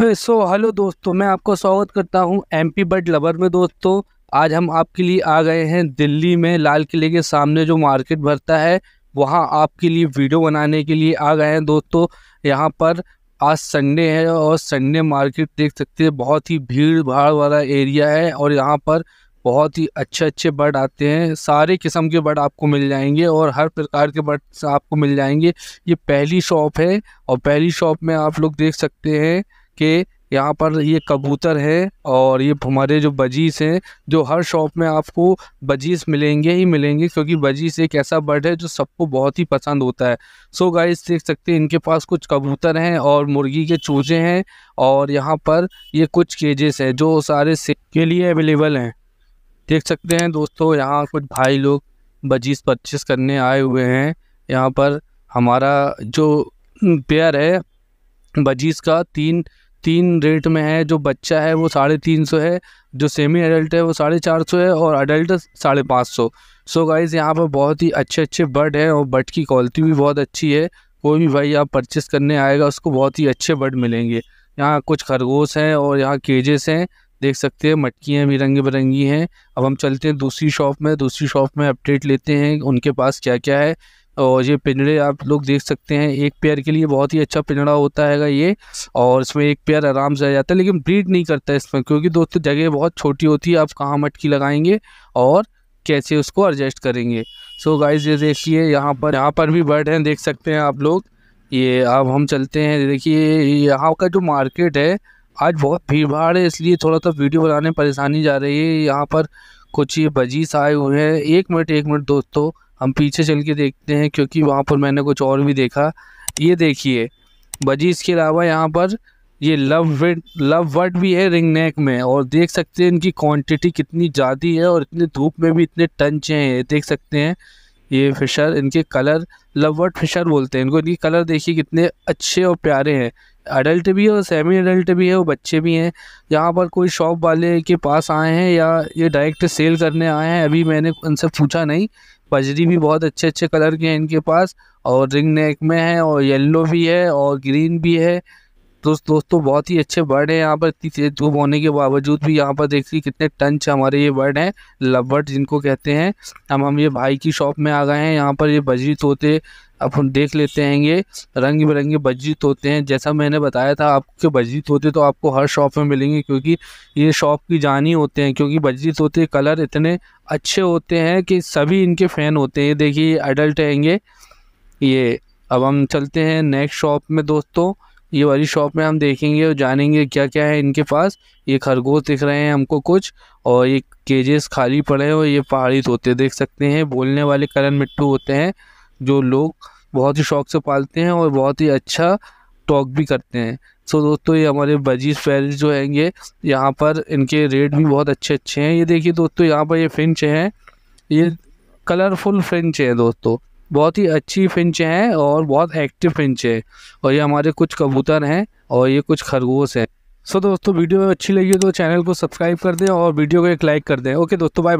सो so, hello दोस्तों मैं आपका स्वागत करता हूं एमपी बर्ड लवर में दोस्तों आज हम आपके लिए आ गए हैं दिल्ली में लाल किले के सामने जो मार्केट भरता है वहां आपके लिए वीडियो बनाने के लिए आ गए हैं दोस्तों यहां पर आज संडे है और संडे मार्केट देख सकते हैं बहुत ही भीड़ भाड़ वाला एरिया है और यहाँ पर बहुत ही अच्छे अच्छे बर्ड आते हैं सारे किस्म के बर्ड आपको मिल जाएंगे और हर प्रकार के बर्ड आपको मिल जाएंगे ये पहली शॉप है और पहली शॉप में आप लोग देख सकते हैं कि यहाँ पर ये कबूतर है और ये हमारे जो बजीज हैं जो हर शॉप में आपको बजीज मिलेंगे ही मिलेंगे क्योंकि बजीज एक ऐसा बर्ड है जो सबको बहुत ही पसंद होता है सो गाइस देख सकते हैं इनके पास कुछ कबूतर हैं और मुर्गी के चूजे हैं और यहाँ पर ये कुछ केजेस हैं जो सारे के लिए अवेलेबल हैं देख सकते हैं दोस्तों यहाँ कुछ भाई लोग बजीज परचेस करने आए हुए हैं यहाँ पर हमारा जो पेयर है बजीज का तीन तीन रेट में है जो बच्चा है वो साढ़े तीन सौ है जो सेमी एडल्ट है वो साढ़े चार सौ है और अडल्ट साढ़े पाँच सौ सो गाइज़ यहाँ पर बहुत ही अच्छे अच्छे बर्ड हैं और बर्ड की क्वालिटी भी बहुत अच्छी है कोई भी भाई आप परचेस करने आएगा उसको बहुत ही अच्छे बर्ड मिलेंगे यहाँ कुछ खरगोश हैं और यहाँ केजेस हैं देख सकते हैं मटकियाँ भी रंग बिरंगी हैं अब हम चलते हैं दूसरी शॉप में दूसरी शॉप में अपडेट लेते हैं उनके पास क्या क्या है और ये पिंजड़े आप लोग देख सकते हैं एक पेयर के लिए बहुत ही अच्छा पिंजड़ा होता हैगा ये और इसमें एक पेयर आराम से आ जाता है लेकिन ब्रीड नहीं करता है इसमें क्योंकि दोस्तों जगह बहुत छोटी होती है आप कहाँ मटकी लगाएंगे और कैसे उसको एडजस्ट करेंगे सो so गाइस ये देखिए यहाँ पर यहाँ पर भी बर्ड हैं देख सकते हैं आप लोग ये अब हम चलते हैं देखिए यहाँ का जो मार्केट है आज बहुत भीड़ भाड़ है इसलिए थोड़ा सा वीडियो बनाने में परेशानी जा रही है यहाँ पर कुछ ये बजीस आए हुए हैं एक मिनट एक मिनट दोस्तों हम पीछे चल के देखते हैं क्योंकि वहाँ पर मैंने कुछ और भी देखा ये देखिए बजी इसके अलावा यहाँ पर ये लव वेट लव वर्ड भी है रिंग नेक में और देख सकते हैं इनकी क्वांटिटी कितनी ज़्यादा है और इतने धूप में भी इतने टंच हैं देख सकते हैं ये फिशर इनके कलर लव वर्ड फिशर बोलते हैं इनको इनके कलर देखिए कितने अच्छे और प्यारे हैं अडल्ट भी है और सेमी अडल्ट भी है और बच्चे भी हैं यहाँ पर कोई शॉप वाले के पास आए हैं या ये डायरेक्ट सेल करने आए हैं अभी मैंने उनसे पूछा नहीं पजरी भी बहुत अच्छे अच्छे कलर के हैं इनके पास और रिंग नेक में है और येलो भी है और ग्रीन भी है तो दोस्तों बहुत ही अच्छे बर्ड हैं यहाँ पर इतनी तेज़ धूप होने के बावजूद भी यहाँ पर देखिए कितने टंच हमारे ये बर्ड हैं लव बर्ड जिनको कहते हैं हम हम ये भाई की शॉप में आ गए हैं यहाँ पर ये बजरी तोते अब हम देख लेते हैं ये रंग बिरंगे बज्जी तोते हैं जैसा मैंने बताया था आपके बज्जी तोते तो आपको हर शॉप में मिलेंगे क्योंकि ये शॉप की जान ही होते हैं क्योंकि बज्जी तोते कलर इतने अच्छे होते हैं कि सभी इनके फ़ैन होते हैं देखिए ये अडल्ट हैं ये ये अब हम चलते हैं नेक्स्ट शॉप में दोस्तों ये वाली शॉप में हम देखेंगे और जानेंगे क्या क्या है इनके पास ये खरगोश दिख रहे हैं हमको कुछ और ये केजेस खाली पड़े हैं और ये पहाड़ी तोते देख सकते हैं बोलने वाले करण मिट्टू होते हैं जो लोग बहुत ही शौक़ से पालते हैं और बहुत ही अच्छा टॉक भी करते हैं सो so, दोस्तों ये हमारे बजीज फैल जो हैं ये यहाँ पर इनके रेट भी बहुत अच्छे अच्छे हैं ये देखिए दोस्तों यहाँ पर ये फिंच हैं ये कलरफुल फिंच हैं दोस्तों बहुत ही अच्छी फिंच हैं और बहुत एक्टिव फिंच हैं और ये हमारे कुछ कबूतर हैं और ये कुछ खरगोश हैं सो so, दोस्तों वीडियो अच्छी लगी तो चैनल को सब्सक्राइब कर दें और वीडियो को एक लाइक कर दें ओके दोस्तों बाय